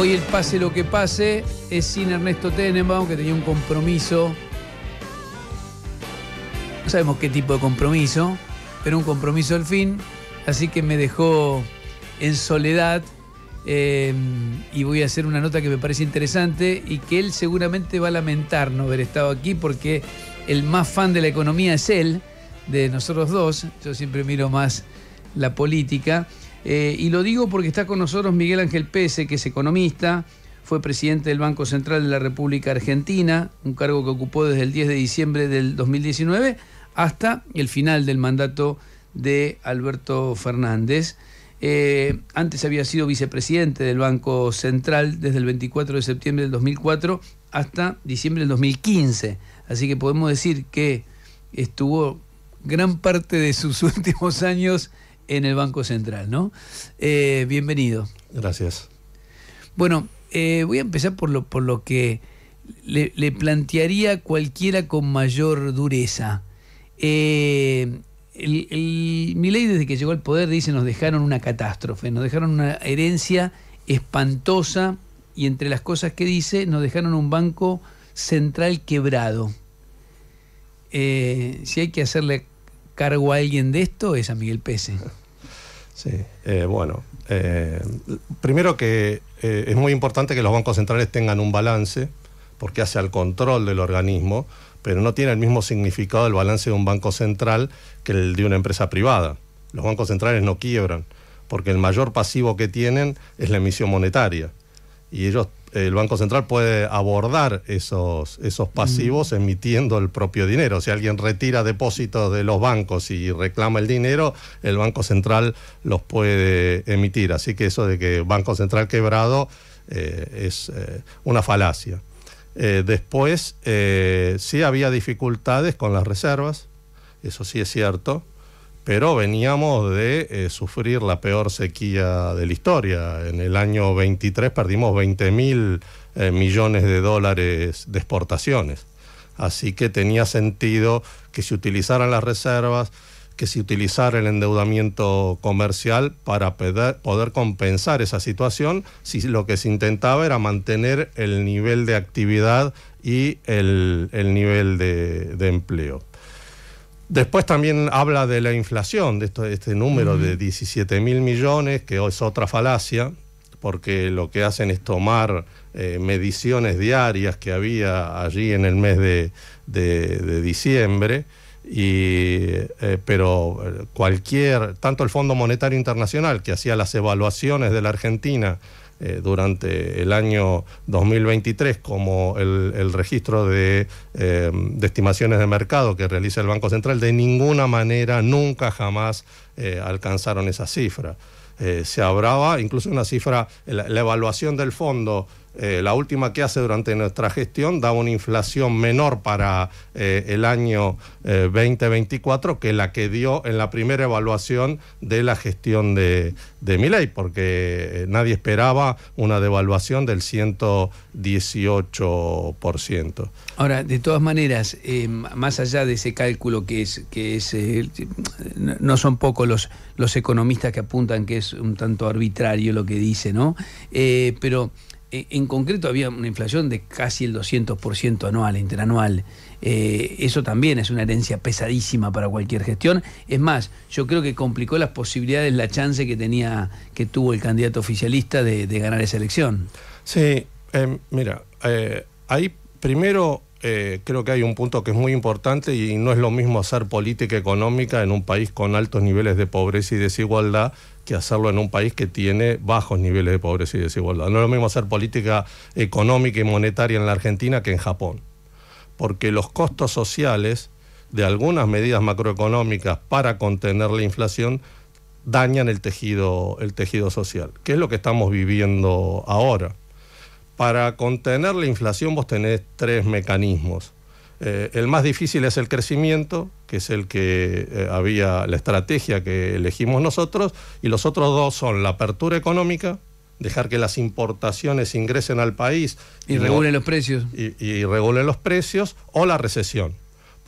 Hoy el pase lo que pase es sin Ernesto Tenenbaum, que tenía un compromiso. No sabemos qué tipo de compromiso, pero un compromiso al fin. Así que me dejó en soledad. Eh, y voy a hacer una nota que me parece interesante y que él seguramente va a lamentar no haber estado aquí porque el más fan de la economía es él, de nosotros dos. Yo siempre miro más la política. Eh, y lo digo porque está con nosotros Miguel Ángel Pese, que es economista, fue presidente del Banco Central de la República Argentina, un cargo que ocupó desde el 10 de diciembre del 2019 hasta el final del mandato de Alberto Fernández. Eh, antes había sido vicepresidente del Banco Central desde el 24 de septiembre del 2004 hasta diciembre del 2015. Así que podemos decir que estuvo gran parte de sus últimos años en el Banco Central, ¿no? Eh, bienvenido. Gracias. Bueno, eh, voy a empezar por lo, por lo que le, plantearía cualquiera con mayor dureza. Eh, el, desde que llegó al poder dice nos dejaron una catástrofe, nos dejaron una herencia espantosa y entre las cosas que dice nos dejaron un banco central quebrado. Eh, si hay que hacerle cargo a alguien de esto es a Miguel Pese. Sí, eh, bueno, eh, primero que eh, es muy importante que los bancos centrales tengan un balance, porque hace al control del organismo, pero no tiene el mismo significado el balance de un banco central que el de una empresa privada. Los bancos centrales no quiebran, porque el mayor pasivo que tienen es la emisión monetaria. Y ellos el Banco Central puede abordar esos, esos pasivos mm. emitiendo el propio dinero. Si alguien retira depósitos de los bancos y reclama el dinero, el Banco Central los puede emitir. Así que eso de que Banco Central quebrado eh, es eh, una falacia. Eh, después, sí había dificultades con las reservas, eso sí es cierto pero veníamos de eh, sufrir la peor sequía de la historia. En el año 23 perdimos 20 mil eh, millones de dólares de exportaciones. Así que tenía sentido que se utilizaran las reservas, que se utilizara el endeudamiento comercial para poder compensar esa situación si lo que se intentaba era mantener el nivel de actividad y el, nivel de empleo. Después también habla de la inflación, de, este número de 17 mil millones, que es otra falacia, porque lo que hacen es tomar eh, mediciones diarias que había allí en el mes de, diciembre, y, eh, pero eh, cualquier, tanto el Fondo Monetario Internacional, que hacía las evaluaciones de la Argentina eh, durante el año 2023 como el, registro eh, de, estimaciones de mercado que realiza el Banco Central, de ninguna manera, nunca jamás eh, alcanzaron esa cifra. se hablaba incluso una cifra, la evaluación del fondo eh, la última que hace durante nuestra gestión, da una inflación menor para eh, el año 2024 eh, que la que dio en la primera evaluación de la gestión de, de Miley, porque nadie esperaba una devaluación del 118%. Ahora, de todas maneras, más allá de ese cálculo que es, que es no son pocos los, los economistas que apuntan que es un tanto arbitrario lo que dice, ¿no? pero eh, en concreto había una inflación de casi el 200% anual, interanual. Eh, eso también es una herencia pesadísima para cualquier gestión. Es más, yo creo que complicó las posibilidades, la chance que tenía, que tuvo el candidato oficialista de, ganar esa elección. Sí, eh, mira, eh, ahí primero creo que hay un punto que es muy importante y no es lo mismo hacer política económica en un país con altos niveles de pobreza y desigualdad que hacerlo en un país que tiene bajos niveles de pobreza y desigualdad. No es lo mismo hacer política económica y monetaria en la Argentina que en Japón, porque los costos sociales de algunas medidas macroeconómicas para contener la inflación dañan el tejido, el tejido social, que es lo que estamos viviendo ahora. Para contener la inflación vos tenés tres mecanismos. Eh, el más difícil es el crecimiento, que es el que eh, había la estrategia que elegimos nosotros, y los otros dos son la apertura económica, dejar que las importaciones ingresen al país. Y, regulen los precios. y regulen los precios, o la recesión.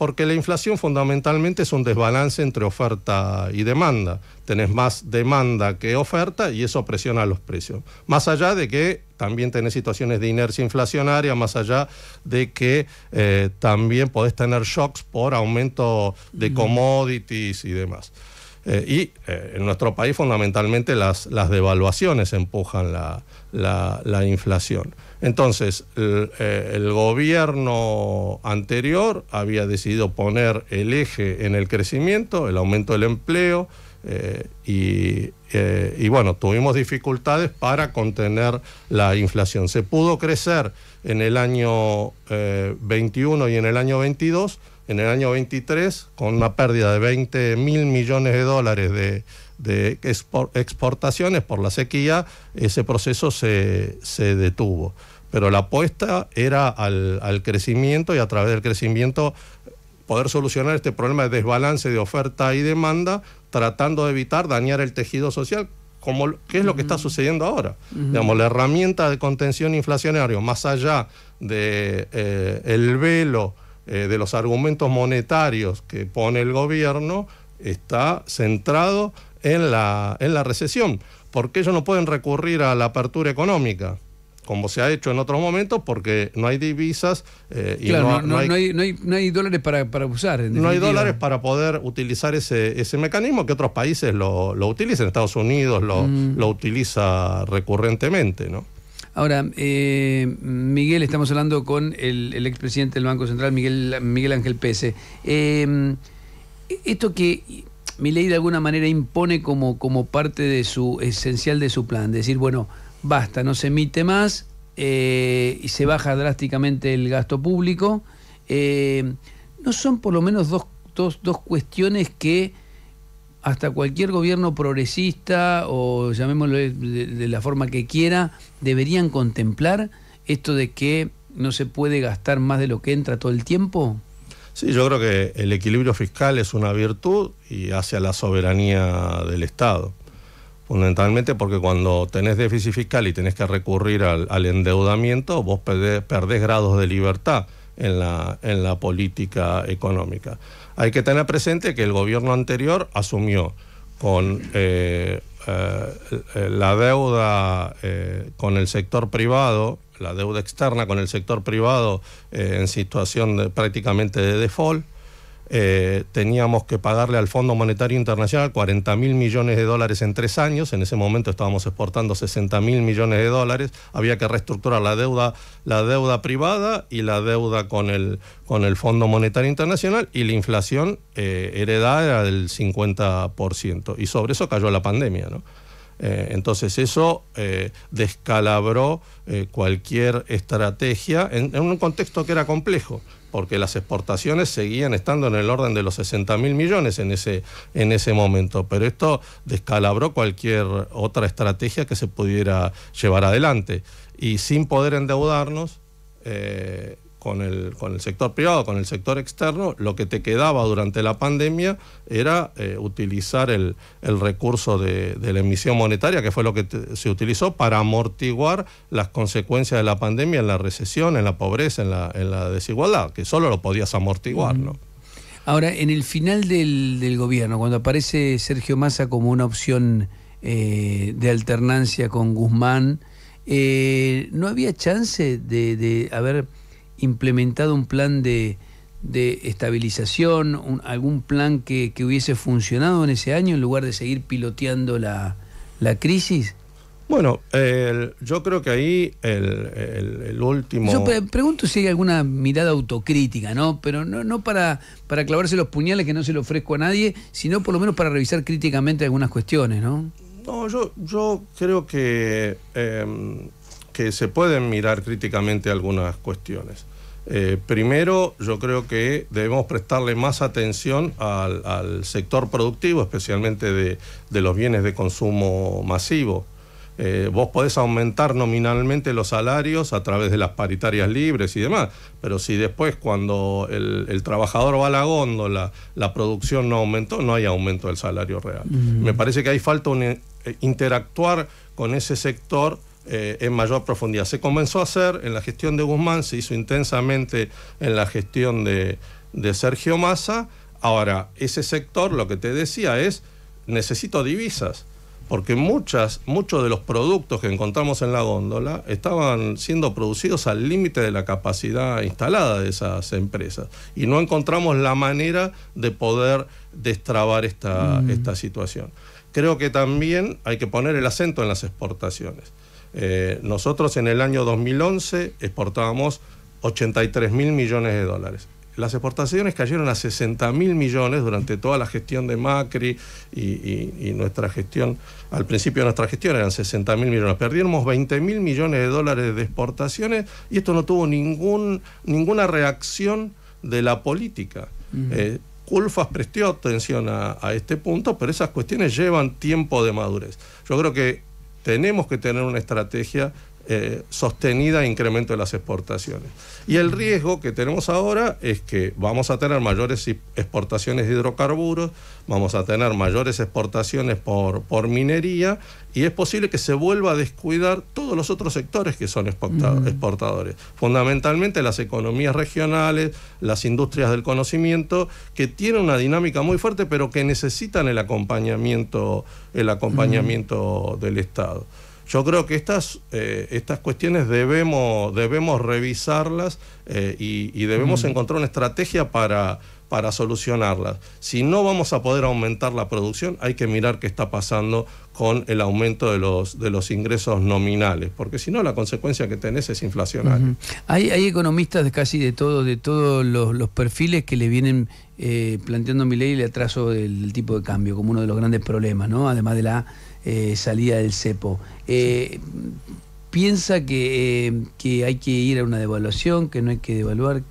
Porque la inflación fundamentalmente es un desbalance entre oferta y demanda. Tenés más demanda que oferta y eso presiona los precios. Más allá de que también tenés situaciones de inercia inflacionaria, más allá de que eh, también podés tener shocks por aumento de mm. commodities y demás. Eh, y eh, en nuestro país fundamentalmente las, las devaluaciones empujan la, la, inflación. Entonces, eh, el, gobierno anterior había decidido poner el eje en el crecimiento, el aumento del empleo, y bueno, tuvimos dificultades para contener la inflación. Se pudo crecer en el año 21 y en el año 22, en el año 23 con una pérdida de 20 mil millones de dólares de, exportaciones por la sequía, ese proceso se, detuvo. Pero la apuesta era al, crecimiento y a través del crecimiento poder solucionar este problema de desbalance de oferta y demanda, tratando de evitar dañar el tejido social, como qué es lo que está sucediendo ahora. Digamos, la herramienta de contención inflacionaria, más allá del de, eh, velo eh, de los argumentos monetarios que pone el gobierno está centrado en la, en la recesión. porque ellos no pueden recurrir a la apertura económica? como se ha hecho en otros momentos, porque no hay divisas y no, hay, dólares para, usar. no hay dólares para poder utilizar ese, ese mecanismo que otros países lo, lo utilizan. Estados Unidos lo, mm. lo utiliza recurrentemente, ¿no? Ahora, eh, Miguel, estamos hablando con el, expresidente del Banco Central, Miguel, Miguel Ángel Pese. Em, esto que mi ley de alguna manera impone como, como parte de su esencial de su plan, decir, bueno, basta, no se emite más eh, y se baja drásticamente el gasto público, eh, no son por lo menos dos, dos, dos cuestiones que hasta cualquier gobierno progresista o llamémoslo de, la forma que quiera, deberían contemplar esto de que no se puede gastar más de lo que entra todo el tiempo? Sí, yo creo que el equilibrio fiscal es una virtud y hacia la soberanía del Estado. Fundamentalmente porque cuando tenés déficit fiscal y tenés que recurrir al, endeudamiento, vos perdés grados de libertad en la, política económica. Hay que tener presente que el gobierno anterior asumió con eh, eh, la deuda eh, con el sector privado, la deuda externa con el sector privado en situación prácticamente de default, eh, teníamos que pagarle al Fondo Monetario 40 mil millones de dólares en tres años, en ese momento estábamos exportando 60 mil millones de dólares, había que reestructurar la deuda, la deuda privada y la deuda con el, con el Fondo Monetario Internacional y la inflación eh, heredada era del 50%, y sobre eso cayó la pandemia, ¿no? Eh, entonces eso eh, descalabró eh, cualquier estrategia en, un contexto que era complejo, porque las exportaciones seguían estando en el orden de los 60 mil millones en ese, en ese momento, pero esto descalabró cualquier otra estrategia que se pudiera llevar adelante. Y sin poder endeudarnos, con el, con el sector privado, con el sector externo, lo que te quedaba durante la pandemia era eh, utilizar el, recurso de, de, la emisión monetaria, que fue lo que se utilizó para amortiguar las consecuencias de la pandemia en la recesión, en la pobreza, en la, en la desigualdad, que solo lo podías amortiguar, ¿no? Ahora, en el final del, del gobierno, cuando aparece Sergio Massa como una opción eh, de alternancia con Guzmán, eh, ¿no había chance de, de haber implementado un plan de, estabilización, algún plan que, hubiese funcionado en ese año en lugar de seguir piloteando la, crisis? Bueno, yo creo que ahí el, último... Yo pregunto si hay alguna mirada autocrítica, ¿no? Pero no, no para, para clavarse los puñales que no se lo ofrezco a nadie, sino por lo menos para revisar críticamente algunas cuestiones, ¿no? No, yo, yo creo que em, que se pueden mirar críticamente algunas cuestiones. Eh, primero, yo creo que debemos prestarle más atención al, sector productivo, especialmente de, los bienes de consumo masivo. Eh, vos podés aumentar nominalmente los salarios a través de las paritarias libres y demás, pero si después cuando el, trabajador va a la góndola, la producción no aumentó, no hay aumento del salario real. Mm. Me parece que hay falta eh, interactuar con ese sector eh, en mayor profundidad. Se comenzó a hacer en la gestión de Guzmán, se hizo intensamente en la gestión de, Sergio Massa. Ahora, ese sector lo que te decía es, necesito divisas, porque muchas, muchos de los productos que encontramos en la góndola estaban siendo producidos al límite de la capacidad instalada de esas empresas. Y no encontramos la manera de poder destrabar esta, mm. esta situación. Creo que también hay que poner el acento en las exportaciones. Eh, nosotros en el año 2011 exportábamos 83 mil millones de dólares. Las exportaciones cayeron a 60 mil millones durante toda la gestión de Macri y, nuestra gestión, al principio de nuestra gestión eran 60 mil millones. Perdimos 20 mil millones de dólares de exportaciones y esto no tuvo ningún, ninguna reacción de la política. Uh prestó atención a, a, este punto, pero esas cuestiones llevan tiempo de madurez. Yo creo que tenemos que tener una estrategia eh, sostenida e incremento de las exportaciones. Y el riesgo que tenemos ahora es que vamos a tener mayores exportaciones de hidrocarburos, vamos a tener mayores exportaciones por, minería y es posible que se vuelva a descuidar todos los otros sectores que son exportadores, fundamentalmente las economías regionales, las industrias del conocimiento, que tienen una dinámica muy fuerte pero que necesitan el acompañamiento, el acompañamiento del Estado. Yo creo que estas, eh, estas cuestiones debemos, debemos revisarlas eh, y, debemos encontrar una estrategia para, para solucionarlas. Si no vamos a poder aumentar la producción, hay que mirar qué está pasando con el aumento de los, de los ingresos nominales, porque si no la consecuencia que tenés es inflacionaria. hay, economistas de casi de todo, de todos los, perfiles que le vienen eh, planteando a mi ley el atraso del, del tipo de cambio como uno de los grandes problemas, ¿no? Además de la eh, salida del cepo. Eh, ¿Piensa eh, que, hay que ir a una devaluación, que no hay que devaluar?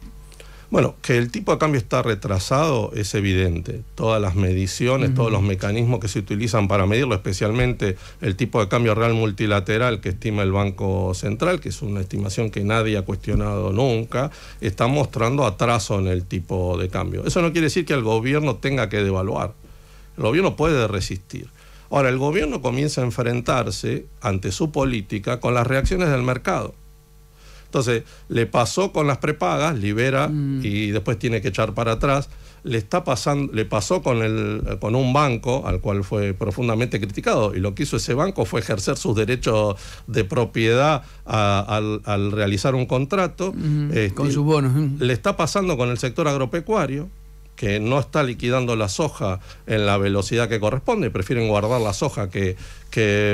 Bueno, que el tipo de cambio está retrasado es evidente. Todas las mediciones, todos los mecanismos que se utilizan para medirlo, especialmente el tipo de cambio real multilateral que estima el Banco Central, que es una estimación que nadie ha cuestionado nunca, está mostrando atraso en el tipo de cambio. Eso no quiere decir que el gobierno tenga que devaluar. El gobierno puede resistir. Ahora, el gobierno comienza a enfrentarse ante su política con las reacciones del mercado. Entonces, le pasó con las prepagas, libera mm. y después tiene que echar para atrás. Le, está pasando, le pasó con, el, con un banco al cual fue profundamente criticado y lo que hizo ese banco fue ejercer sus derechos de propiedad al, realizar un contrato. Este, con sus bonos. Le está pasando con el sector agropecuario que no está liquidando la soja en la velocidad que corresponde, prefieren guardar la soja que,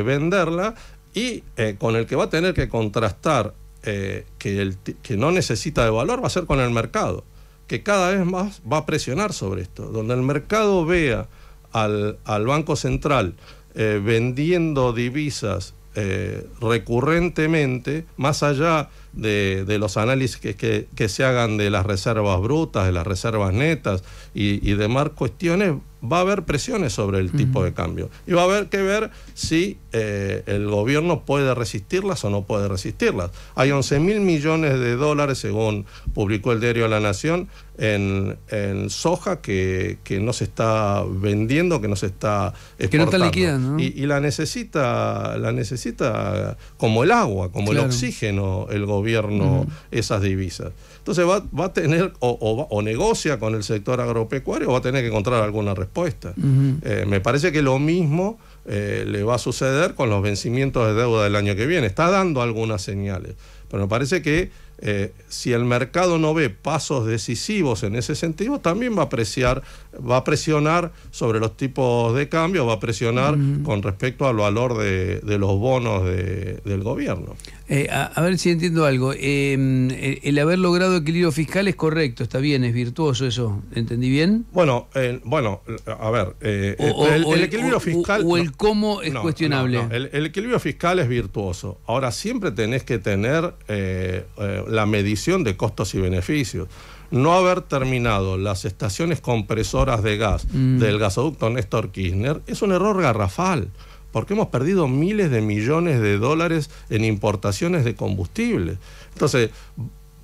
venderla, y eh, con el que va a tener que contrastar eh, que, el, que no necesita de valor va a ser con el mercado, que cada vez más va a presionar sobre esto, donde el mercado vea al, Banco Central eh, vendiendo divisas eh, recurrentemente, más allá de, los análisis que, se hagan de las reservas brutas, de las reservas netas y, demás cuestiones, va a haber presiones sobre el tipo de cambio. Y va a haber que ver si eh, el gobierno puede resistirlas o no puede resistirlas. Hay 11 mil millones de dólares, según publicó el diario La Nación, en, soja que, no se está vendiendo, que no se está exportando. Que Y, la necesita, la necesita como el agua, como el oxígeno, el gobierno, esas divisas. Entonces va, a tener, o, negocia con el sector agropecuario, o va a tener que encontrar alguna respuesta. Eh, me parece que lo mismo eh, le va a suceder con los vencimientos de deuda del año que viene. Está dando algunas señales, pero me parece que eh, si el mercado no ve pasos decisivos en ese sentido, también va a apreciar va a presionar sobre los tipos de cambio, va a presionar con respecto al valor de, los bonos del gobierno. Eh, a, ver si entiendo algo. Em, eh, el haber logrado equilibrio fiscal es correcto, está bien, es virtuoso eso. ¿Entendí bien? Bueno, eh, bueno a ver, el, equilibrio fiscal... O, el cómo es cuestionable. el, equilibrio fiscal es virtuoso. Ahora siempre tenés que tener la medición de costos y beneficios no haber terminado las estaciones compresoras de gas mm. del gasoducto Néstor Kirchner es un error garrafal, porque hemos perdido miles de millones de dólares en importaciones de combustible. Entonces,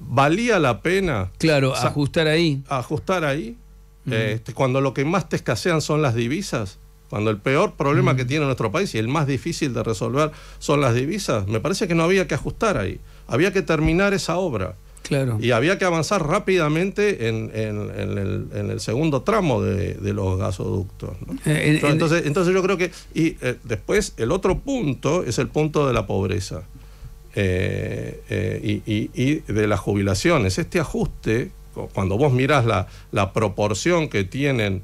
¿valía la pena? Claro, ajustar ahí. Ajustar ahí. Mm. Este, cuando lo que más te escasean son las divisas, cuando el peor problema mm. que tiene nuestro país y el más difícil de resolver son las divisas, me parece que no había que ajustar ahí, había que terminar esa obra. Y había que avanzar rápidamente en, el, segundo tramo de, los gasoductos. Eh, entonces, entonces, yo creo que... Y eh, después el otro punto es el punto de la pobreza eh, y, de las jubilaciones. Este ajuste cuando vos mirás la, proporción que tienen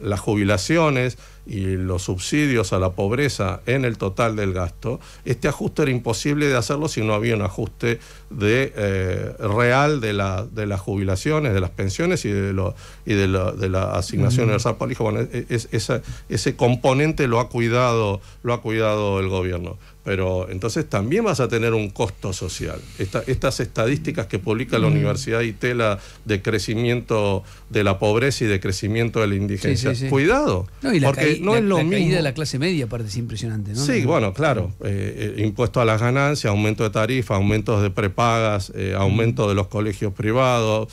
las jubilaciones y los subsidios a la pobreza en el total del gasto, este ajuste era imposible de hacerlo si no había un ajuste de, eh, real de, la, de las jubilaciones, de las pensiones y de, lo, y de, la, asignación universal hijo. Bueno, e, e, ese componente lo ha cuidado, lo ha cuidado el gobierno pero entonces también vas a tener un costo social. estas estadísticas que publica la Universidad de Itela de crecimiento de la pobreza y de crecimiento de la indigencia, cuidado, porque no es lo mismo. de la clase media es impresionante, ¿no? Sí, bueno, claro, eh, eh, impuesto a las ganancias, aumento de tarifas, aumentos de prepagas, eh, aumento de los colegios privados.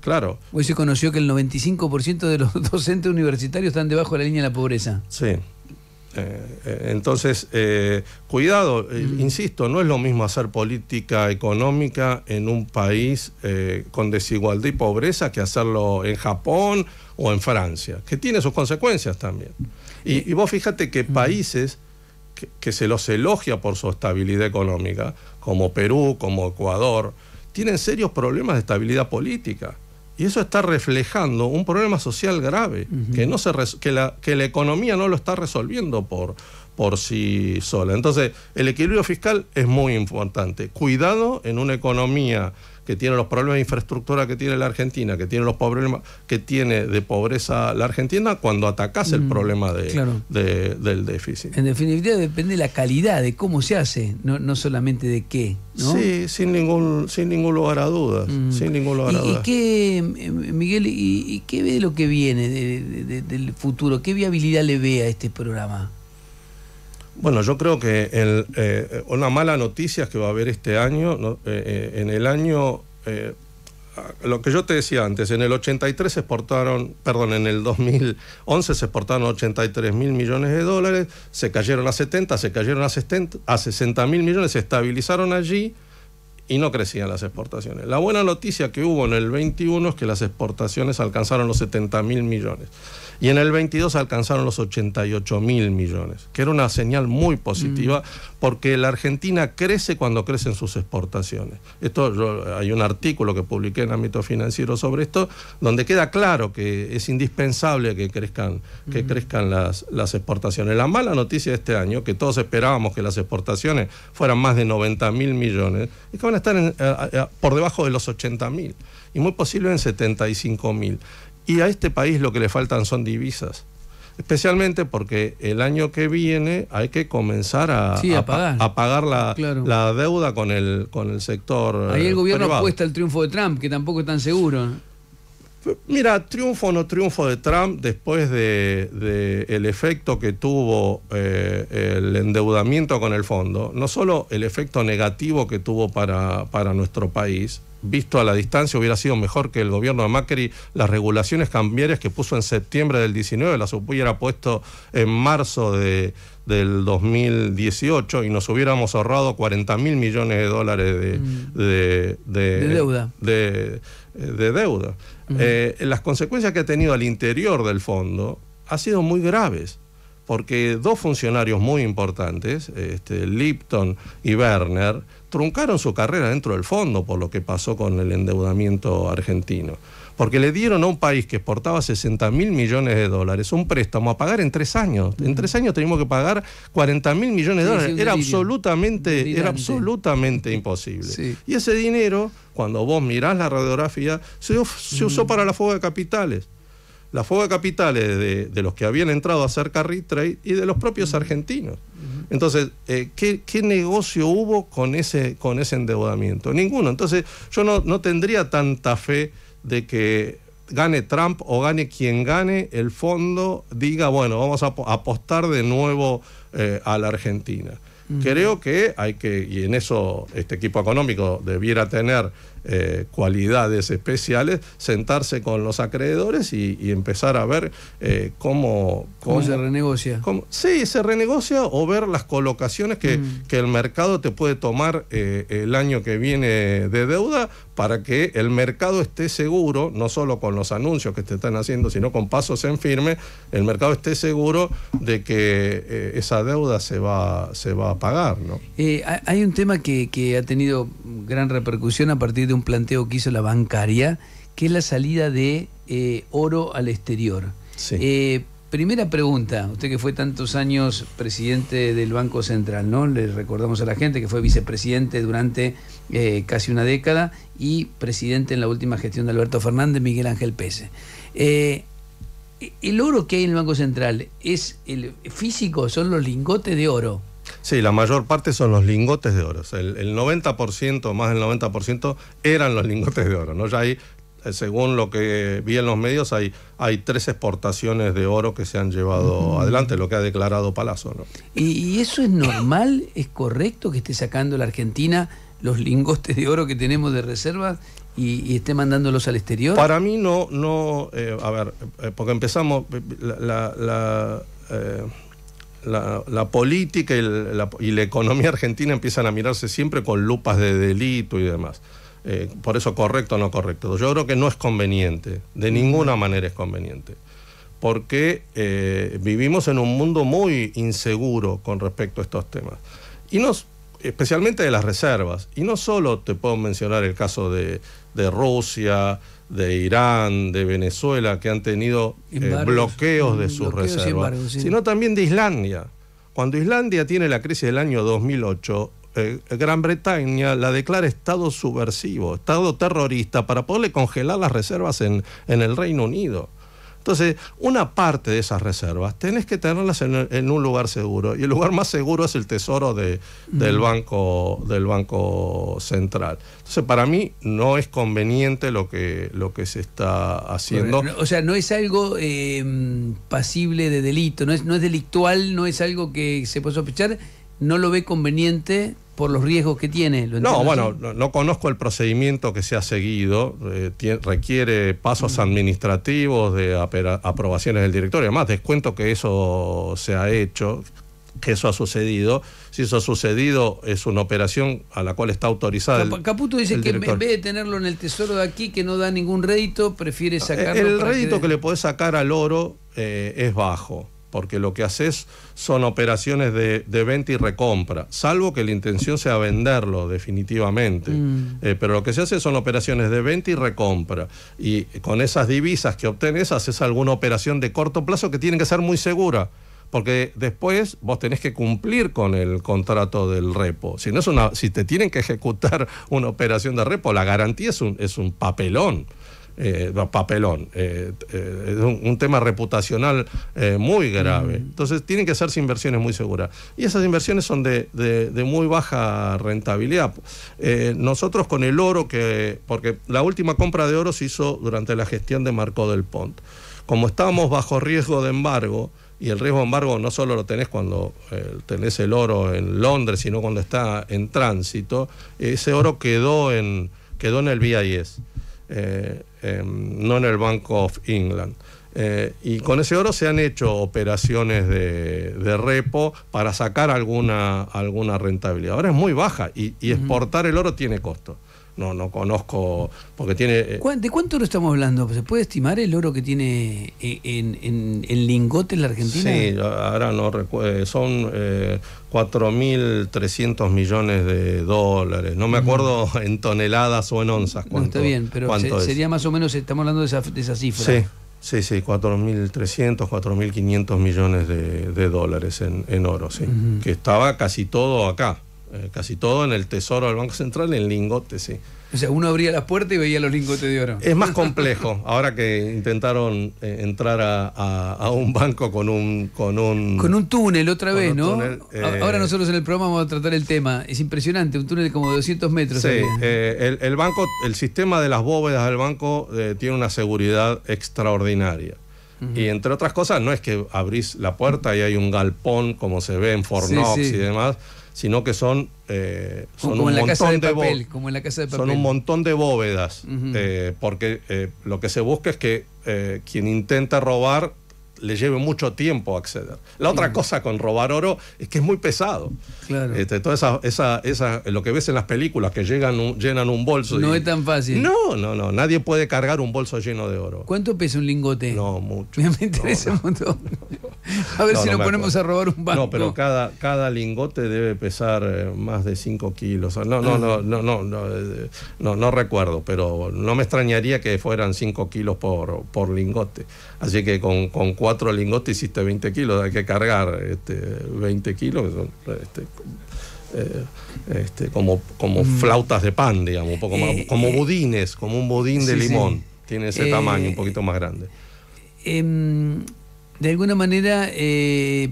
claro. Hoy se conoció que el 95% de los docentes universitarios están debajo de la línea de la pobreza. Sí. Eh, eh, entonces, eh, cuidado, insisto, no es lo mismo hacer política económica en un país con desigualdad y pobreza que hacerlo en Japón o en Francia, que tiene sus consecuencias también. Y, vos fíjate que países que, se los elogia por su estabilidad económica, como Perú, como Ecuador, tienen serios problemas de estabilidad política. Y eso está reflejando un problema social grave, que, no se que, la, que la economía no lo está resolviendo por, por sí sola. Entonces, el equilibrio fiscal es muy importante. Cuidado en una economía que tiene los problemas de infraestructura que tiene la Argentina, que tiene los problemas que tiene de pobreza la Argentina, cuando atacás el mm, problema de, del déficit. En definitiva, depende de la calidad, de cómo se hace, no, solamente de qué. Sí, sin ningún, sin ningún lugar a dudas. Mm. Sin ningún lugar ¿Y, qué, Miguel, y, qué ve de lo que viene del futuro? ¿Qué viabilidad le ve a este programa? Bueno, yo creo que eh, una mala noticia que va a haber este año, eh, eh, en el año, lo que yo te decía antes, en el 83 se exportaron, perdón, en el 2011 se exportaron 83 mil millones de dólares, se cayeron a 70, se cayeron a, a 60 mil millones, se estabilizaron allí y no crecían las exportaciones. La buena noticia que hubo en el 21 es que las exportaciones alcanzaron los 70 mil millones y en el 22 alcanzaron los 88 mil millones, que era una señal muy positiva mm. porque la Argentina crece cuando crecen sus exportaciones. Esto hay un artículo que publiqué en ámbito financiero sobre esto donde queda claro que es indispensable que crezcan que mm. crezcan las, las exportaciones. La mala noticia de este año que todos esperábamos que las exportaciones fueran más de 90 mil millones es que van a estar eh, eh, por debajo de los 80 mil y muy posible en 75 mil. Y a este país lo que le faltan son divisas. Especialmente porque el año que viene hay que comenzar a, pagar, la, deuda con el, con el sector. Eh, Ahí el gobierno apuesta el triunfo de Trump, que tampoco es tan seguro. Mira, triunfo o no triunfo de Trump, después de, el efecto que tuvo eh, el endeudamiento con el fondo, no solo el efecto negativo que tuvo para, para nuestro país, visto a la distancia, hubiera sido mejor que el gobierno de Macri las regulaciones cambiarias que puso en septiembre del 19, las hubiera puesto en marzo de, del 2018 y nos hubiéramos ahorrado 40 mil millones de dólares de, mm. deuda. Eh, las consecuencias que ha tenido al interior del fondo han sido muy graves porque dos funcionarios muy importantes, este, Lipton y Werner, truncaron su carrera dentro del fondo por lo que pasó con el endeudamiento argentino. Porque le dieron a un país que exportaba 60 mil millones de dólares un préstamo a pagar en tres años. En tres años teníamos que pagar 40 mil millones de dólares. era, absolutamente, era absolutamente imposible. Y ese dinero, cuando vos mirás la radiografía, se, usó para la fuga de capitales la fuga de capitales de, de, los que habían entrado a hacer carry trade y de los propios argentinos. Entonces, eh, ¿qué, negocio hubo con ese, con ese endeudamiento? Ninguno. Entonces, yo no, tendría tanta fe de que gane Trump o gane quien gane, el fondo diga, bueno, vamos a apostar de nuevo eh, a la Argentina. Creo que hay que, y en eso este equipo económico debiera tener eh, cualidades especiales, sentarse con los acreedores y, empezar a ver eh, cómo, cómo, se renegocia? sí, se renegocia o ver las colocaciones que, mm. el mercado te puede tomar eh, el año que viene de deuda para que el mercado esté seguro, no solo con los anuncios que te están haciendo, sino con pasos en firme, el mercado esté seguro de que esa deuda se va, se va a pagar. ¿no? hay un tema que ha tenido gran repercusión a partir de un planteo que hizo la bancaria, que es la salida de eh, oro al exterior. Eh, primera pregunta, usted que fue tantos años presidente del Banco Central, ¿no? Le recordamos a la gente que fue vicepresidente durante eh, casi una década y presidente en la última gestión de Alberto Fernández, Miguel Ángel Pérez. ¿El oro que hay en el Banco Central es el físico? ¿Son los lingotes de oro? Sí, la mayor parte son los lingotes de oro. El, 90%, más del 90%, eran los lingotes de oro. ¿no? Ya hay, eh, según lo que vi en los medios, hay, tres exportaciones de oro que se han llevado adelante, lo que ha declarado Palazzo. ¿no? ¿Y, eso es normal? ¿Es correcto que esté sacando la Argentina los lingotes de oro que tenemos de reserva y, esté mandándolos al exterior? Para mí no, no, eh, a ver, eh, porque empezamos, la, la, política y la, economía argentina empiezan a mirarse siempre con lupas de delito y demás. Eh, por eso correcto o no correcto. Yo creo que no es conveniente, de ninguna manera es conveniente, porque eh, vivimos en un mundo muy inseguro con respecto a estos temas. Y nos, especialmente de las reservas. Y no solo te puedo mencionar el caso de, de Rusia, de Irán, de Venezuela, que han tenido eh, bloqueos de mm, sus reservas, sino también de Islandia. Cuando Islandia tiene la crisis del año 2008, eh, Gran Bretaña la declara Estado subversivo, Estado terrorista, para poderle congelar las reservas en, en el Reino Unido. Entonces, una parte de esas reservas tenés que tenerlas en, un lugar seguro y el lugar más seguro es el tesoro de, del, banco, del Banco Central. Entonces, para mí no es conveniente lo que, lo que se está haciendo. o sea, no es algo em, pasible de delito, no es, no es delictual, no es algo que se puede sospechar, no lo ve conveniente por los riesgos que tiene. no, bueno, no, conozco el procedimiento que se ha seguido. Eh, requiere pasos mm. administrativos de aprobaciones del directorio. Además, descuento que eso se ha hecho, que eso ha sucedido. Si eso ha sucedido, es una operación a la cual está autorizada. Caputo dice que en vez de tenerlo en el tesoro de aquí, que no da ningún rédito, prefiere eh, sacarlo. El, rédito que, le podés sacar al oro eh, es bajo porque lo que haces son operaciones de, venta y recompra, salvo que la intención sea venderlo definitivamente. Mm. Eh, pero lo que se hace son operaciones de venta y recompra. Y con esas divisas que obtenés, haces alguna operación de corto plazo que tiene que ser muy segura. Porque después vos tenés que cumplir con el contrato del repo. Si, no es una, si te tienen que ejecutar una operación de repo, la garantía es un, es un papelón. Eh, papelón. Eh, eh, es un, tema reputacional muy grave. Mm. Entonces tienen que hacerse inversiones muy seguras. Y esas inversiones son de, muy baja rentabilidad. nosotros con el oro que, porque la última compra de oro se hizo durante la gestión de Marco del Pont. Como estábamos bajo riesgo de embargo, y el riesgo de embargo no solo lo tenés cuando tenés el oro en Londres, sino cuando está en tránsito, ese oro quedó en, quedó en el BIS. Eh, Em, no en el Bank of England. Eh, y con ese oro se han hecho operaciones de, repo para sacar alguna, alguna, rentabilidad. Ahora es muy baja y, exportar el oro tiene costo no, no conozco, porque tiene... Eh, ¿De cuánto oro estamos hablando? ¿Se puede estimar el oro que tiene eh, en, lingote en lingotes la Argentina? Sí, ahora no recuerdo, eh, son eh, 4.300 millones de dólares, no me acuerdo en toneladas o en onzas. está bien, pero sería más o menos, estamos hablando de esa, cifra. Sí. Sí, sí, 4.300, 4.500 millones de, dólares en, oro, sí. Que estaba casi todo acá. Eh, casi todo en el tesoro del Banco Central, en lingotes, sí. O sea, uno abría la puerta y veía los lingotes de oro. Es más complejo, ahora que intentaron eh, entrar a, un banco con un, con un... Con un túnel otra vez, ¿no? Eh, ahora nosotros en el programa vamos a tratar el tema. Es impresionante, un túnel como de 200 metros. Sí, el, banco, el sistema de las bóvedas del banco tiene una seguridad extraordinaria. Y entre otras cosas, no es que abrís la puerta y hay un galpón como se ve en Fornox y demás, sino que son, son un montón de, Son un montón de bóvedas, eh, porque eh, lo que se busca es que eh, quien intenta robar le lleve mucho tiempo acceder. La otra mm. cosa con robar oro es que es muy pesado. Claro. Este, lo que ves en las películas que llegan llenan un bolso. No es tan fácil. No, no, no. Nadie puede cargar un bolso lleno de oro. ¿Cuánto pesa un lingote? No, mucho. Me, me interesa a ver si nos ponemos a robar un banco. No, pero cada, cada lingote debe pesar eh, más de 5 kilos. No, no, ah. no, no, no, no, no, recuerdo, pero no me extrañaría que fueran 5 kilos por, por lingote. Así que con, con lingotes hiciste 20 kilos, hay que cargar este, 20 kilos, este, eh, este, como, como mm. flautas de pan, digamos, un poco eh, como eh, budines, como un budín de limón, tiene ese tamaño, un poquito más grande. Em, de alguna manera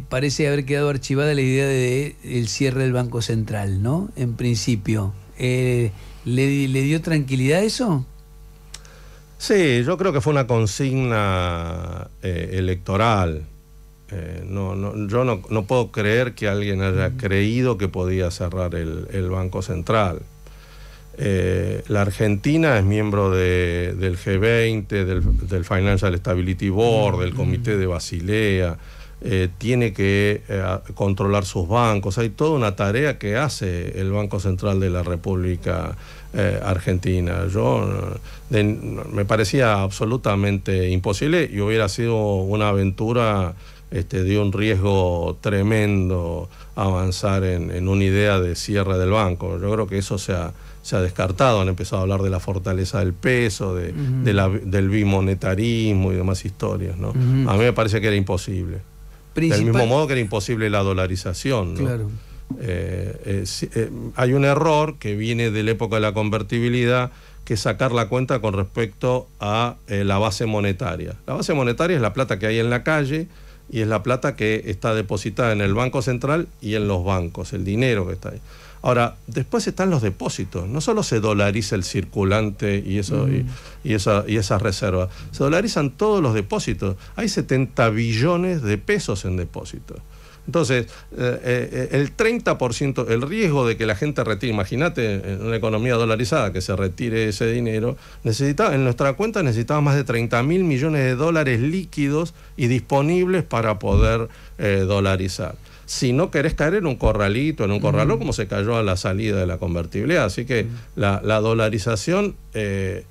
parece haber quedado archivada la idea del el cierre del Banco Central, ¿no? En principio. ¿Le dio tranquilidad eso? Sí, yo creo que fue una consigna eh, electoral. Eh, no, yo no, puedo creer que alguien haya creído que podía cerrar el, Banco Central. Eh, la Argentina es miembro del G20, del, del Financial Stability Board, del Comité de Basilea. Eh, tiene que eh, controlar sus bancos. Hay toda una tarea que hace el Banco Central de la República eh, Argentina. Yo me parecía absolutamente imposible y hubiera sido una aventura este, de un riesgo tremendo avanzar en, una idea de cierre del banco. Yo creo que eso se ha, descartado. Han empezado a hablar de la fortaleza del peso, de, del bimonetarismo y demás historias. A mí me parece que era imposible. Del mismo modo que era imposible la dolarización. Claro. Eh, eh, eh, hay un error que viene de la época de la convertibilidad, que es sacar la cuenta con respecto a la base monetaria. La base monetaria es la plata que hay en la calle y es la plata que está depositada en el Banco Central y en los bancos, el dinero que está ahí. Ahora, después están los depósitos. No solo se dolariza el circulante y, eso, y, esa, y esas reservas, se dolarizan todos los depósitos. Hay 70 billones de pesos en depósitos. Entonces, eh, eh, el 30%, el riesgo de que la gente retire, imagínate en una economía dolarizada que se retire ese dinero, en nuestra cuenta necesitaba más de 30 mil millones de dólares líquidos y disponibles para poder eh, dolarizar si no querés caer en un corralito, en un corralón, como se cayó a la salida de la convertibilidad. Así que la, dolarización e,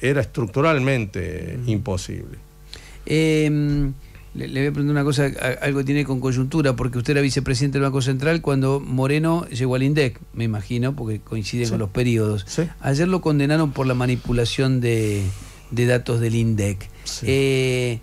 era estructuralmente imposible. Em, le, voy a preguntar una cosa, algo tiene con coyuntura, porque usted era vicepresidente del Banco Central cuando Moreno llegó al INDEC, me imagino, porque coincide con los periodos. Ayer lo condenaron por la manipulación de, datos del INDEC. Eh,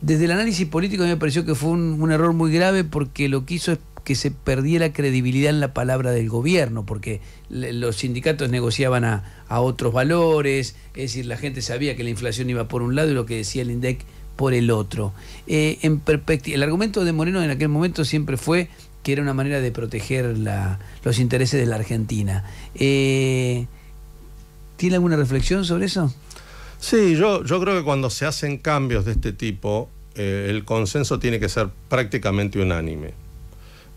desde el análisis político me pareció que fue un, error muy grave porque lo que hizo es que se perdiera credibilidad en la palabra del gobierno, porque los sindicatos negociaban a otros valores, es decir, la gente sabía que la inflación iba por un lado y lo que decía el INDEC por el otro. Eh, el argumento de Moreno en aquel momento siempre fue que era una manera de proteger los intereses de la Argentina. Eh, ¿Tiene alguna reflexión sobre eso? Sí, yo, creo que cuando se hacen cambios de este tipo, eh, el consenso tiene que ser prácticamente unánime.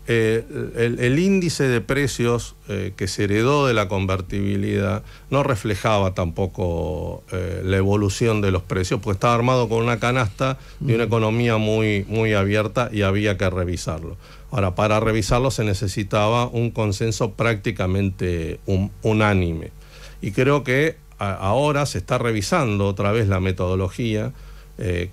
Eh, el, índice de precios eh, que se heredó de la convertibilidad no reflejaba tampoco eh, la evolución de los precios, porque estaba armado con una canasta de una mm. economía muy, muy abierta y había que revisarlo. Ahora, para revisarlo se necesitaba un consenso prácticamente unánime. Y creo que ahora se está revisando otra vez la metodología.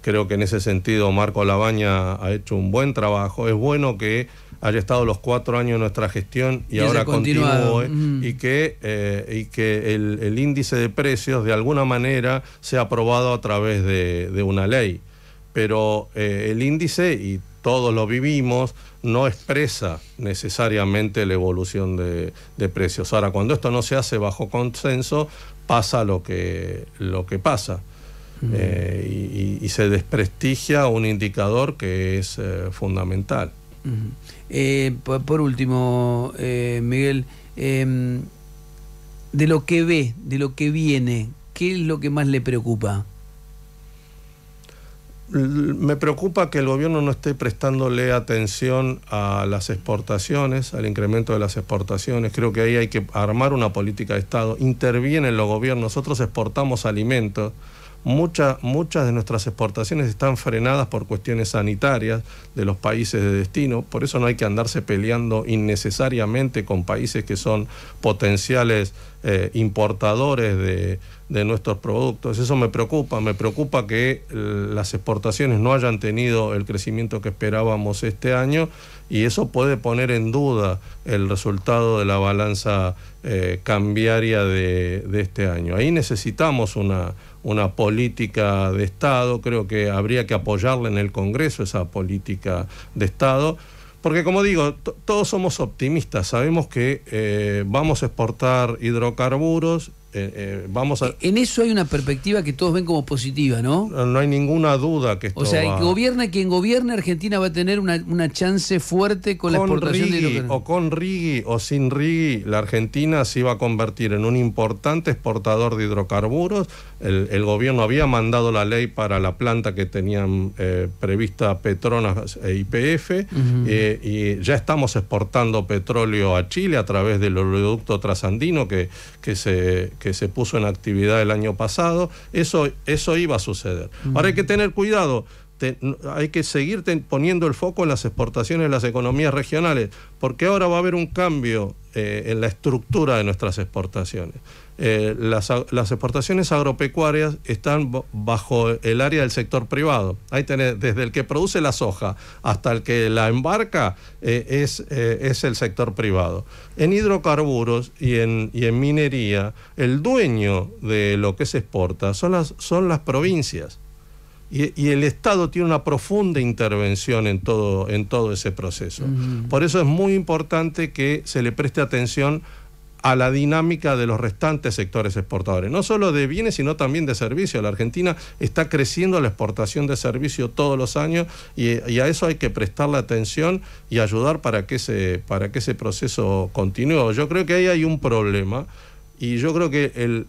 creo que en ese sentido Marco Labaña ha hecho un buen trabajo. Es bueno que haya estado los cuatro años nuestra gestión y, ahora continúe mm. y que, eh, y que el, índice de precios de alguna manera sea aprobado a través de, una ley. Pero eh, el índice, y todos lo vivimos, no expresa necesariamente la evolución de, precios. Ahora, cuando esto no se hace bajo consenso, pasa lo que, lo que pasa. Mm. Eh, y, se desprestigia un indicador que es fundamental. Eh, por, último, eh, Miguel, em, de lo que ve, de lo que viene, ¿qué es lo que más le preocupa? Me preocupa que el gobierno no esté prestándole atención a las exportaciones, al incremento de las exportaciones. Creo que ahí hay que armar una política de Estado. Intervienen los gobiernos. Nosotros exportamos alimentos Mucha, muchas de nuestras exportaciones están frenadas por cuestiones sanitarias de los países de destino, por eso no hay que andarse peleando innecesariamente con países que son potenciales eh, importadores de, nuestros productos. Eso me preocupa, me preocupa que eh, las exportaciones no hayan tenido el crecimiento que esperábamos este año y eso puede poner en duda el resultado de la balanza eh, cambiaria de este año. Ahí necesitamos una una política de Estado, creo que habría que apoyarle en el Congreso esa política de Estado, porque como digo, todos somos optimistas, sabemos que eh, vamos a exportar hidrocarburos eh, eh, vamos a... En eso hay una perspectiva que todos ven como positiva, ¿no? No, hay ninguna duda que esto O sea, gobierna quien gobierne, Argentina va a tener una, chance fuerte con, la exportación de O con Rigi o sin Rigi la Argentina se iba a convertir en un importante exportador de hidrocarburos. El, gobierno había mandado la ley para la planta que tenían eh, prevista Petronas e IPF y ya estamos exportando petróleo a Chile a través del oleoducto trasandino que, que se que se puso en actividad el año pasado, eso, eso iba a suceder. Ahora hay que tener cuidado hay que seguir poniendo el foco en las exportaciones de las economías regionales, porque ahora va a haber un cambio eh, en la estructura de nuestras exportaciones. Eh, las, exportaciones agropecuarias están bajo el área del sector privado. desde el que produce la soja hasta el que la embarca eh, es, el sector privado. En hidrocarburos y en, minería, el dueño de lo que se exporta son las provincias y, el Estado tiene una profunda intervención en todo, en todo ese proceso. Mm. Por eso es muy importante que se le preste atención a la dinámica de los restantes sectores exportadores, no solo de bienes, sino también de servicios. La Argentina está creciendo la exportación de servicios todos los años y, a eso hay que prestarle atención y ayudar para que, ese, para que ese proceso continúe. Yo creo que ahí hay un problema y yo creo que el,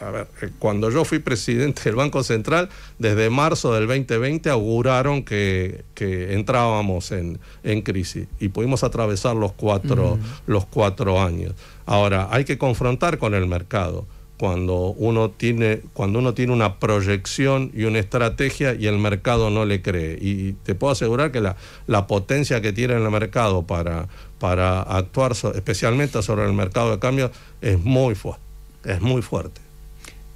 eh, cuando yo fui presidente del Banco Central, desde marzo del 2020 auguraron que, entrábamos en, crisis y pudimos atravesar los cuatro, los cuatro años. Ahora, hay que confrontar con el mercado. Cuando uno, tiene, cuando uno tiene una proyección y una estrategia y el mercado no le cree. Y te puedo asegurar que la, potencia que tiene el mercado para, para actuar, especialmente sobre el mercado de cambio es muy fuerte. Es muy fuerte.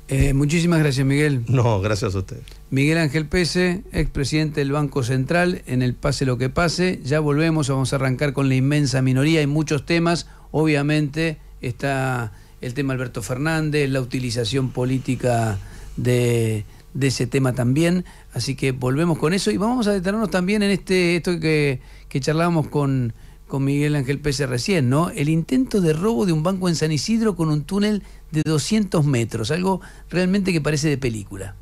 Eh, muchísimas gracias, Miguel. No, gracias a usted. Miguel Ángel Pese, expresidente del Banco Central, en el Pase lo que pase. Ya volvemos, vamos a arrancar con la inmensa minoría. Hay muchos temas. Obviamente está el tema Alberto Fernández, la utilización política de, ese tema también. Así que volvemos con eso y vamos a detenernos también en este esto que, que charlábamos con, con Miguel Ángel Pese recién, ¿no? El intento de robo de un banco en San Isidro con un túnel de 200 metros, algo realmente que parece de película.